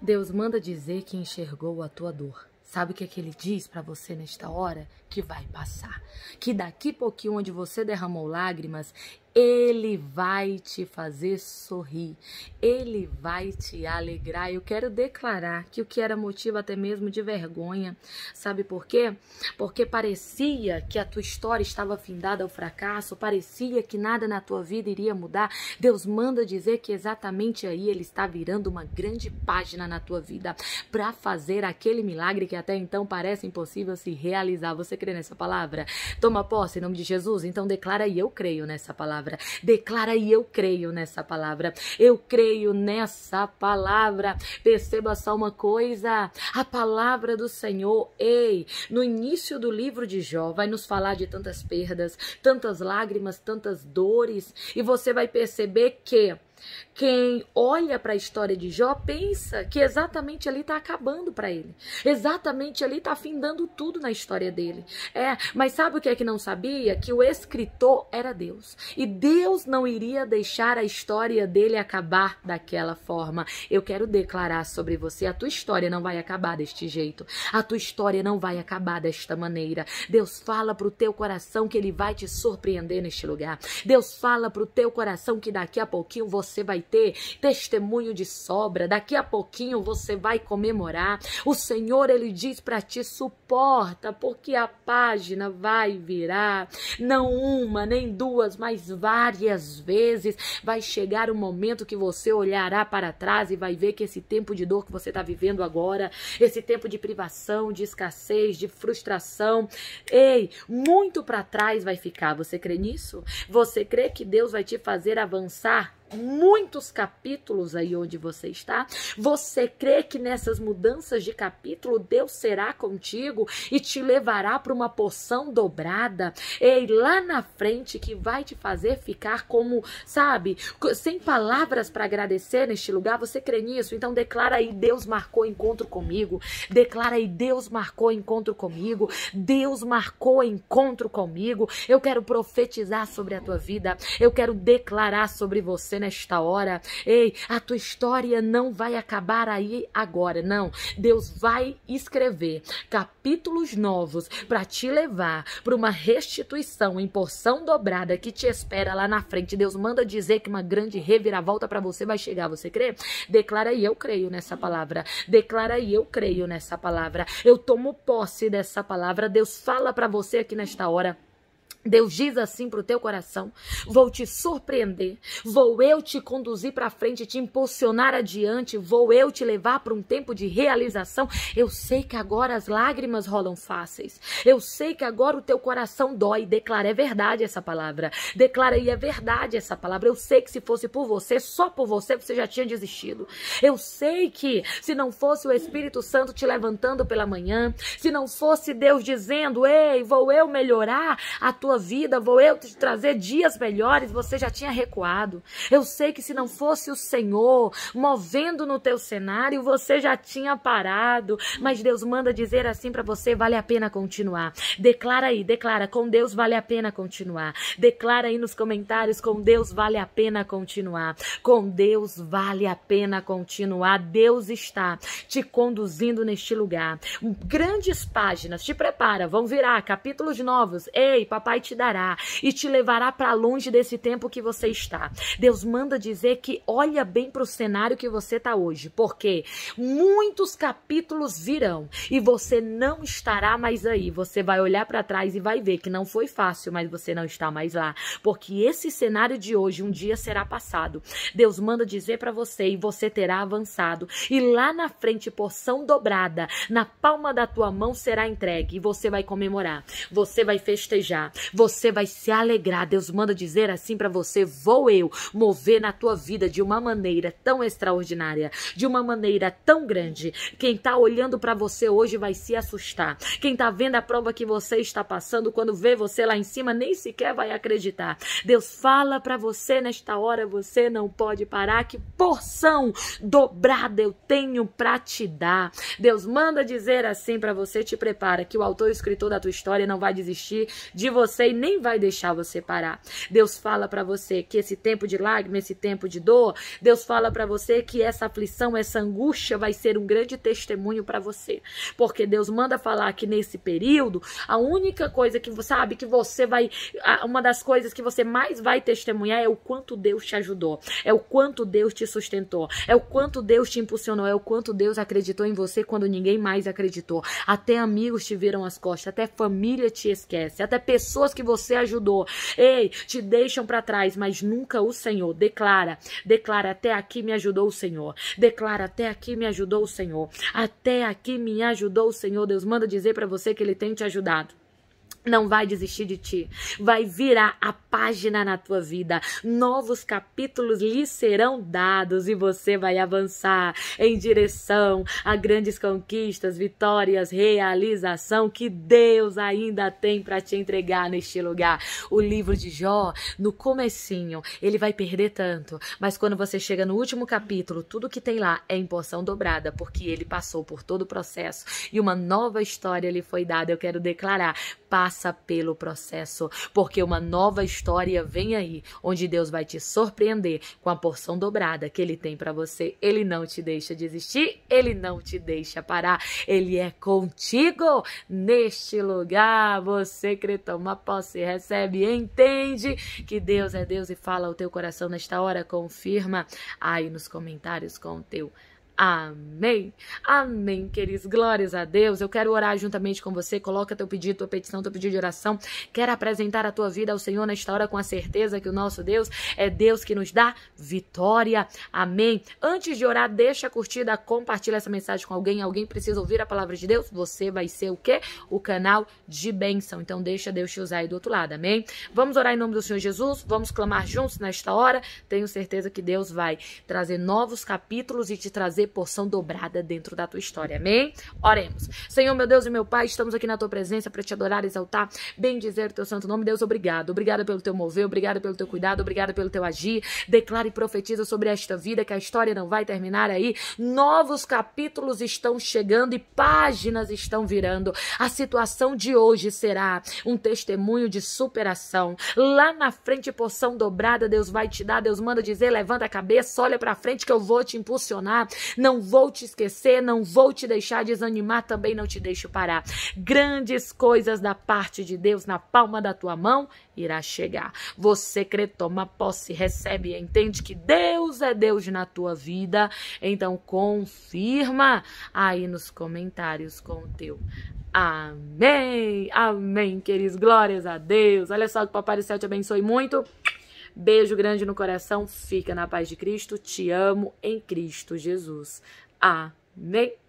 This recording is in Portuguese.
Deus manda dizer que enxergou a tua dor. Sabe o que, é que ele diz para você nesta hora? Que vai passar. Que daqui pouquinho, onde você derramou lágrimas, ele vai te fazer sorrir, ele vai te alegrar. Eu quero declarar que o que era motivo até mesmo de vergonha, sabe por quê? Porque parecia que a tua história estava findada ao fracasso, parecia que nada na tua vida iria mudar. Deus manda dizer que exatamente aí ele está virando uma grande página na tua vida para fazer aquele milagre que até então parece impossível se realizar. Você crê nessa palavra? Toma posse em nome de Jesus? Então declara e eu creio nessa palavra palavra. Declara e eu creio nessa palavra. Eu creio nessa palavra. Perceba só uma coisa: a palavra do Senhor, ei, no início do livro de Jó, vai nos falar de tantas perdas, tantas lágrimas, tantas dores, e você vai perceber que quem olha para a história de Jó pensa que exatamente ali está acabando para ele. Exatamente ali está afindando tudo na história dele. É, mas sabe o que é que não sabia? Que o escritor era Deus. E Deus não iria deixar a história dele acabar daquela forma. Eu quero declarar sobre você: a tua história não vai acabar deste jeito. A tua história não vai acabar desta maneira. Deus fala para o teu coração que ele vai te surpreender neste lugar. Deus fala para o teu coração que daqui a pouquinho você você vai ter testemunho de sobra. Daqui a pouquinho você vai comemorar. O Senhor, ele diz para ti: suporta, porque a página vai virar. Não uma, nem duas, mas várias vezes. Vai chegar o um momento que você olhará para trás e vai ver que esse tempo de dor que você está vivendo agora, esse tempo de privação, de escassez, de frustração, ei, muito para trás vai ficar. Você crê nisso? Você crê que Deus vai te fazer avançar muitos capítulos aí onde você está? Você crê que nessas mudanças de capítulo Deus será contigo e te levará para uma porção dobrada? Ei, lá na frente que vai te fazer ficar como, sabe, sem palavras para agradecer neste lugar. Você crê nisso? Então declara aí: Deus marcou encontro comigo. Declara aí: Deus marcou encontro comigo. Deus marcou encontro comigo. Eu quero profetizar sobre a tua vida. Eu quero declarar sobre você você nesta hora. Ei, a tua história não vai acabar aí agora, não. Deus vai escrever capítulos novos para te levar para uma restituição em porção dobrada que te espera lá na frente. Deus manda dizer que uma grande reviravolta para você vai chegar. Você crê? Declara aí, eu creio nessa palavra. Declara aí, eu creio nessa palavra. Eu tomo posse dessa palavra. Deus fala para você aqui nesta hora. Deus diz assim para o teu coração: vou te surpreender, vou eu te conduzir para frente, te impulsionar adiante, vou eu te levar para um tempo de realização. Eu sei que agora as lágrimas rolam fáceis, eu sei que agora o teu coração dói. Declara, é verdade essa palavra, declara e é verdade essa palavra. Eu sei que se fosse por você, só por você, você já tinha desistido. Eu sei que se não fosse o Espírito Santo te levantando pela manhã, se não fosse Deus dizendo: ei, vou eu melhorar a tua vida, vou eu te trazer dias melhores, você já tinha recuado. Eu sei que se não fosse o Senhor movendo no teu cenário, você já tinha parado. Mas Deus manda dizer assim para você, vale a pena continuar. Declara aí, declara, com Deus vale a pena continuar. Declara aí nos comentários, com Deus vale a pena continuar. Com Deus vale a pena continuar. Deus está te conduzindo neste lugar. Grandes páginas, te prepara, vão virar capítulos novos. Ei, papai te dará e te levará para longe desse tempo que você está. Deus manda dizer que olha bem para o cenário que você está hoje, porque muitos capítulos virão e você não estará mais aí. Você vai olhar para trás e vai ver que não foi fácil, mas você não está mais lá, porque esse cenário de hoje um dia será passado. Deus manda dizer para você e você terá avançado e lá na frente porção dobrada na palma da tua mão será entregue e você vai comemorar, você vai festejar, você vai se alegrar. Deus manda dizer assim para você: vou eu mover na tua vida de uma maneira tão extraordinária, de uma maneira tão grande. Quem tá olhando para você hoje vai se assustar. Quem tá vendo a prova que você está passando, quando vê você lá em cima, nem sequer vai acreditar. Deus fala para você nesta hora: você não pode parar. Que porção dobrada eu tenho para te dar. Deus manda dizer assim para você: te prepara, que o autor e escritor da tua história não vai desistir de você você e nem vai deixar você parar. Deus fala para você que esse tempo de lágrima, esse tempo de dor, Deus fala para você que essa aflição, essa angústia vai ser um grande testemunho para você. Porque Deus manda falar que nesse período, a única coisa que você sabe que você vai uma das coisas que você mais vai testemunhar é o quanto Deus te ajudou, é o quanto Deus te sustentou, é o quanto Deus te impulsionou, é o quanto Deus acreditou em você quando ninguém mais acreditou. Até amigos te viram as costas, até família te esquece, até pessoas pessoas que você ajudou, ei, te deixam para trás, mas nunca o Senhor. Declara, declara até aqui me ajudou o Senhor. Declara até aqui me ajudou o Senhor. Até aqui me ajudou o Senhor. Deus manda dizer para você que ele tem te ajudado não vai desistir de ti. Vai virar a página na tua vida. Novos capítulos lhe serão dados e você vai avançar em direção a grandes conquistas, vitórias, realização que Deus ainda tem para te entregar neste lugar. O livro de Jó, no comecinho, ele vai perder tanto, mas quando você chega no último capítulo, tudo que tem lá é em porção dobrada, porque ele passou por todo o processo e uma nova história lhe foi dada. Eu quero declarar, passa passa pelo processo, porque uma nova história vem aí, onde Deus vai te surpreender com a porção dobrada que ele tem para você. Ele não te deixa desistir, ele não te deixa parar. Ele é contigo neste lugar. Você crê, toma posse, recebe, entende que Deus é Deus e fala o teu coração nesta hora, confirma aí nos comentários com o teu Amém. Amém, queridos. Glórias a Deus. Eu quero orar juntamente com você. Coloca teu pedido, tua petição, teu pedido de oração. Quero apresentar a tua vida ao Senhor nesta hora com a certeza que o nosso Deus é Deus que nos dá vitória. Amém. Antes de orar, deixa a curtida, compartilha essa mensagem com alguém. Alguém precisa ouvir a palavra de Deus. Você vai ser o quê? O canal de bênção. Então deixa Deus te usar aí do outro lado. Amém. Vamos orar em nome do Senhor Jesus. Vamos clamar juntos nesta hora. Tenho certeza que Deus vai trazer novos capítulos e te trazer receber porção dobrada dentro da tua história. Amém? Oremos. Senhor, meu Deus e meu Pai, estamos aqui na tua presença para te adorar, exaltar, bendizer o teu santo nome. Deus, obrigado. Obrigado pelo teu mover, obrigado pelo teu cuidado, obrigado pelo teu agir. Declare e profetiza sobre esta vida que a história não vai terminar aí. Novos capítulos estão chegando e páginas estão virando. A situação de hoje será um testemunho de superação. Lá na frente, porção dobrada, Deus vai te dar. Deus manda dizer: levanta a cabeça, olha para frente que eu vou te impulsionar. Não vou te esquecer, não vou te deixar desanimar, também não te deixo parar. Grandes coisas da parte de Deus na palma da tua mão irá chegar. Você crê, toma posse, recebe, entende que Deus é Deus na tua vida. Então confirma aí nos comentários com o teu Amém. Amém, queridos. Glórias a Deus. Olha só que o Papai do Céu te abençoe muito. Beijo grande no coração, fica na paz de Cristo. Te amo em Cristo Jesus. Amém.